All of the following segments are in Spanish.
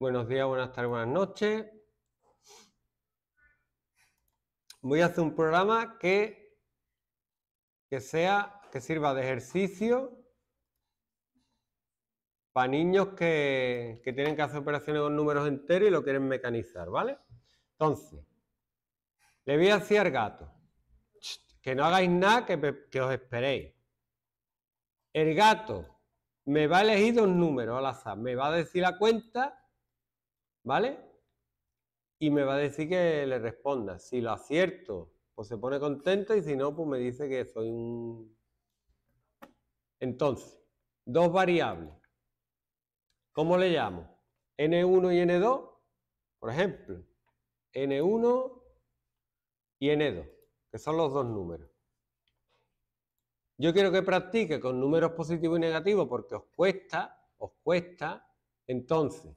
Buenos días, buenas tardes, buenas noches. Voy a hacer un programa que, que sea, que sirva de ejercicio para niños que, que tienen que hacer operaciones con números enteros y lo quieren mecanizar, ¿vale? Entonces, le voy a decir al gato, que no hagáis nada, que, que os esperéis. El gato me va a elegir dos números al azar, me va a decir la cuenta ¿Vale? Y me va a decir que le responda. Si lo acierto, pues se pone contento y si no, pues me dice que soy un... Entonces, dos variables. ¿Cómo le llamo? N1 y N2, por ejemplo. N1 y N2, que son los dos números. Yo quiero que practique con números positivos y negativos porque os cuesta, os cuesta. Entonces,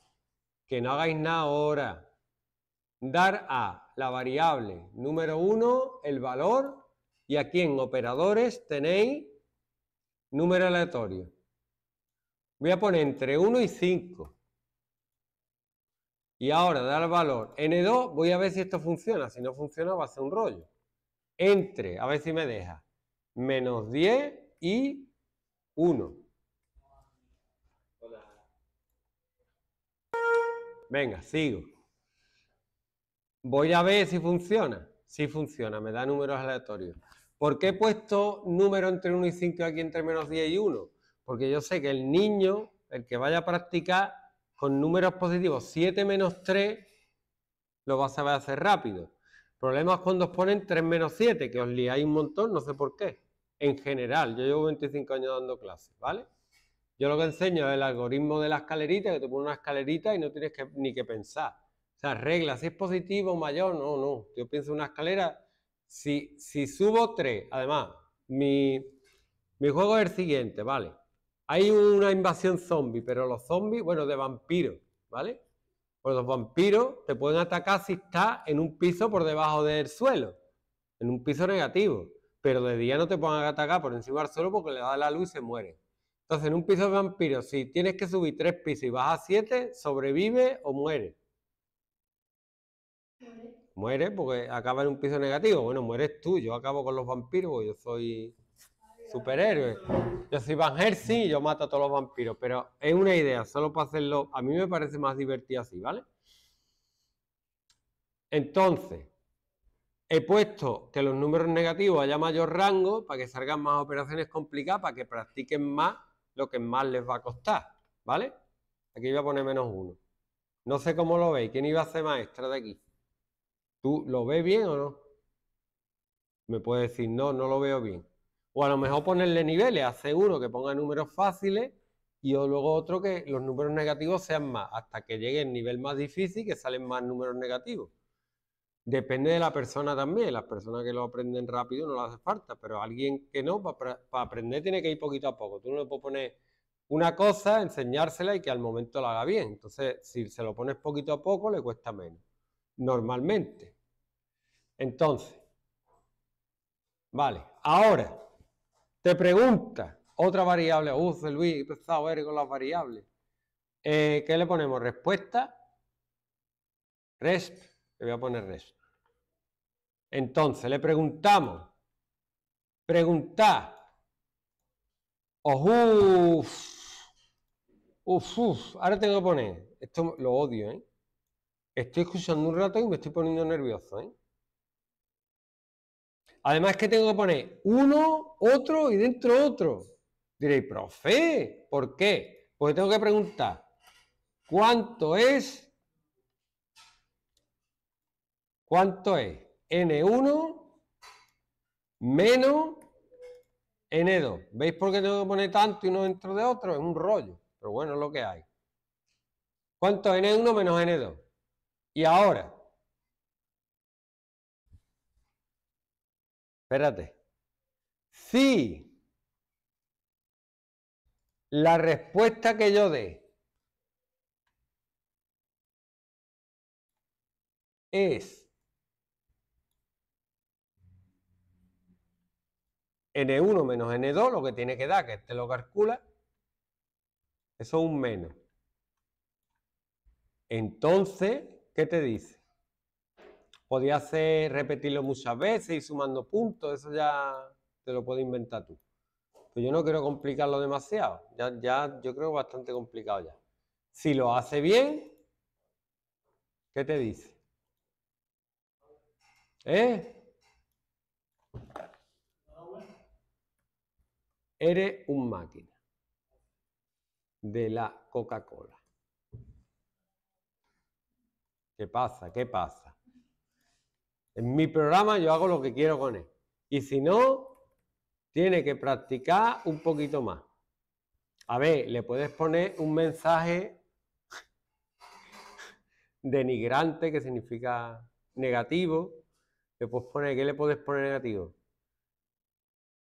que no hagáis nada ahora. Dar a la variable número 1 el valor y aquí en operadores tenéis número aleatorio. Voy a poner entre 1 y 5. Y ahora dar valor N2, voy a ver si esto funciona. Si no funciona va a ser un rollo. Entre, a ver si me deja, menos 10 y 1. Venga, sigo. Voy a ver si funciona. Si sí funciona, me da números aleatorios. ¿Por qué he puesto número entre 1 y 5 aquí entre menos 10 y 1? Porque yo sé que el niño, el que vaya a practicar con números positivos 7 menos 3, lo va a saber hacer rápido. Problemas cuando os ponen 3 menos 7, que os liáis un montón, no sé por qué. En general, yo llevo 25 años dando clases, ¿vale? Yo lo que enseño es el algoritmo de la escalerita, que te pone una escalerita y no tienes ni que pensar. O sea, regla, si es positivo, mayor, no, no. Yo pienso una escalera, si, si subo tres. además, mi, juego es el siguiente, ¿vale? Hay una invasión zombie, pero los zombies, bueno, de vampiros, ¿vale? Pues los vampiros te pueden atacar si estás en un piso por debajo del suelo, en un piso negativo. Pero de día no te pueden atacar por encima del suelo porque le da la luz y se muere. Entonces, en un piso de vampiros, si tienes que subir tres pisos y vas a siete, ¿sobrevive o muere? Muere. porque acaba en un piso negativo. Bueno, mueres tú, yo acabo con los vampiros, yo soy superhéroe. Yo soy Van Helsing y yo mato a todos los vampiros, pero es una idea, solo para hacerlo. A mí me parece más divertido así, ¿vale? Entonces, he puesto que los números negativos haya mayor rango para que salgan más operaciones complicadas, para que practiquen más lo que más les va a costar, ¿vale? Aquí voy a poner menos uno. No sé cómo lo veis. ¿Quién iba a ser maestra de aquí? ¿Tú lo ves bien o no? Me puede decir, no, no lo veo bien. O a lo mejor ponerle niveles. Hace uno que ponga números fáciles y luego otro que los números negativos sean más, hasta que llegue el nivel más difícil que salen más números negativos. Depende de la persona también. Las personas que lo aprenden rápido no lo hace falta, pero alguien que no, para, aprender tiene que ir poquito a poco. Tú no le puedes poner una cosa, enseñársela y que al momento la haga bien. Entonces, si se lo pones poquito a poco, le cuesta menos, normalmente. Entonces, vale, ahora te pregunta otra variable. Uf, uh, Luis, he empezado a ver con las variables. Eh, ¿Qué le ponemos? Respuesta. Resp le voy a poner eso. Entonces, le preguntamos. Preguntad. Ojo. Uf, uf, ahora tengo que poner. Esto lo odio, ¿eh? Estoy escuchando un rato y me estoy poniendo nervioso, ¿eh? Además que tengo que poner uno, otro y dentro otro. Diréis, profe, ¿por qué? Porque tengo que preguntar, ¿cuánto es ¿Cuánto es? N1 menos N2. ¿Veis por qué tengo que poner tanto y uno dentro de otro? Es un rollo, pero bueno, es lo que hay. ¿Cuánto es N1 menos N2? Y ahora. Espérate. Si la respuesta que yo dé es N1 menos N2, lo que tiene que dar, que te lo calcula, eso es un menos. Entonces, ¿qué te dice? Podría hacer repetirlo muchas veces y sumando puntos, eso ya te lo puedes inventar tú. Pero pues yo no quiero complicarlo demasiado, ya, ya yo creo bastante complicado ya. Si lo hace bien, ¿qué te dice? ¿Eh? Eres un máquina de la Coca-Cola. ¿Qué pasa? ¿Qué pasa? En mi programa yo hago lo que quiero con él. Y si no, tiene que practicar un poquito más. A ver, le puedes poner un mensaje denigrante que significa negativo. Le puedes poner, ¿qué le puedes poner negativo?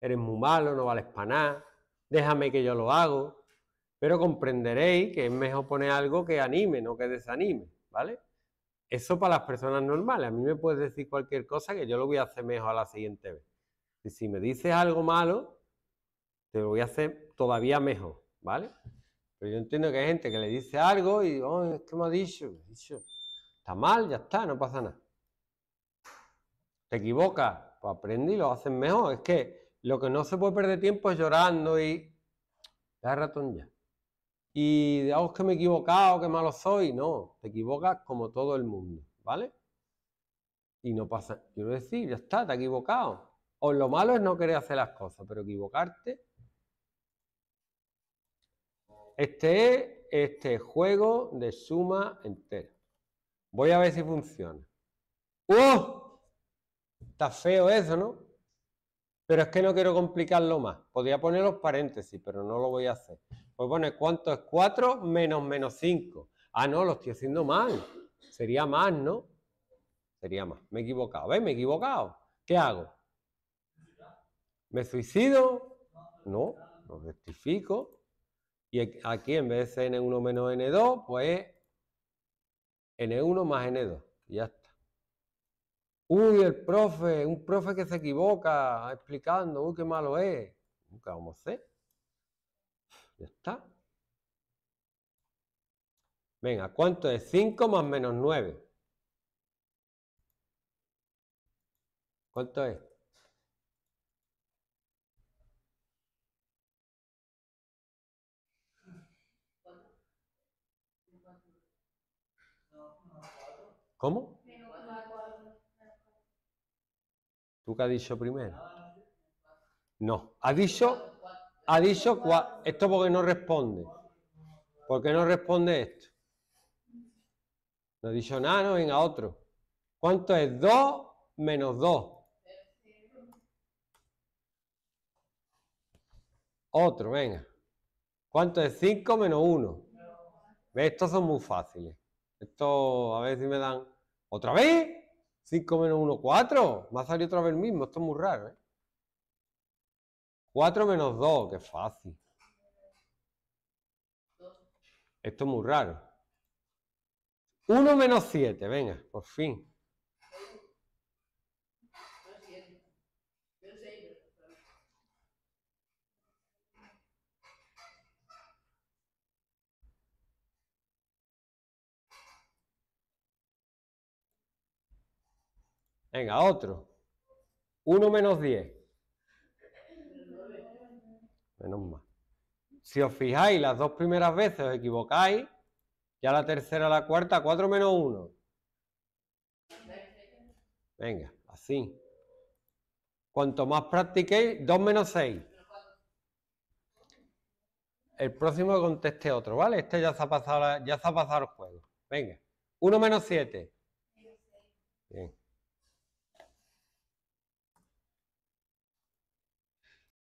eres muy malo, no vales para nada, déjame que yo lo hago, pero comprenderéis que es mejor poner algo que anime, no que desanime, ¿vale? Eso para las personas normales, a mí me puedes decir cualquier cosa que yo lo voy a hacer mejor a la siguiente vez. Y si me dices algo malo, te lo voy a hacer todavía mejor, ¿vale? Pero yo entiendo que hay gente que le dice algo y, oh, es que me ha dicho, dicho, está mal, ya está, no pasa nada. Te equivocas, pues aprende y lo haces mejor. Es que lo que no se puede perder tiempo es llorando y da ratón ya. Y digamos que me he equivocado, que malo soy. No, te equivocas como todo el mundo, ¿vale? Y no pasa, quiero decir, ya está, te has equivocado. O lo malo es no querer hacer las cosas, pero equivocarte. Este es este juego de suma entera. Voy a ver si funciona. ¡Oh! Está feo eso, ¿no? Pero es que no quiero complicarlo más. Podría poner los paréntesis, pero no lo voy a hacer. Voy pues a poner cuánto es 4 menos menos 5. Ah, no, lo estoy haciendo mal. Sería más, ¿no? Sería más. Me he equivocado. ¿Ves? Me he equivocado. ¿Qué hago? ¿Me suicido? No, lo rectifico. Y aquí en vez de ser n1 menos n2, pues n1 más n2. ya está. Uy, el profe, un profe que se equivoca explicando, uy, qué malo es. Nunca vamos a hacer. Ya está. Venga, ¿cuánto es 5 más menos 9? ¿Cuánto es? ¿Cómo? ¿Tú qué has dicho primero? No, ha dicho, ha dicho esto porque no responde. porque no responde esto? No ha dicho nada, no, venga otro. ¿Cuánto es 2 menos 2? Otro, venga. ¿Cuánto es 5 menos 1? Estos son muy fáciles. Esto a ver si me dan. ¿Otra vez? 5 menos 1, 4. Me ha salido otra vez el mismo. Esto es muy raro, ¿eh? 4 menos 2, qué fácil. Esto es muy raro. 1 menos 7, venga, por fin. Venga, otro. 1 menos 10. Menos más. Si os fijáis, las dos primeras veces os equivocáis, ya la tercera, la cuarta, 4 menos 1. Venga, así. Cuanto más practiquéis, 2 menos 6. El próximo conteste otro, ¿vale? Este ya se ha pasado, ya se ha pasado el juego. Venga, 1 menos 7. Bien.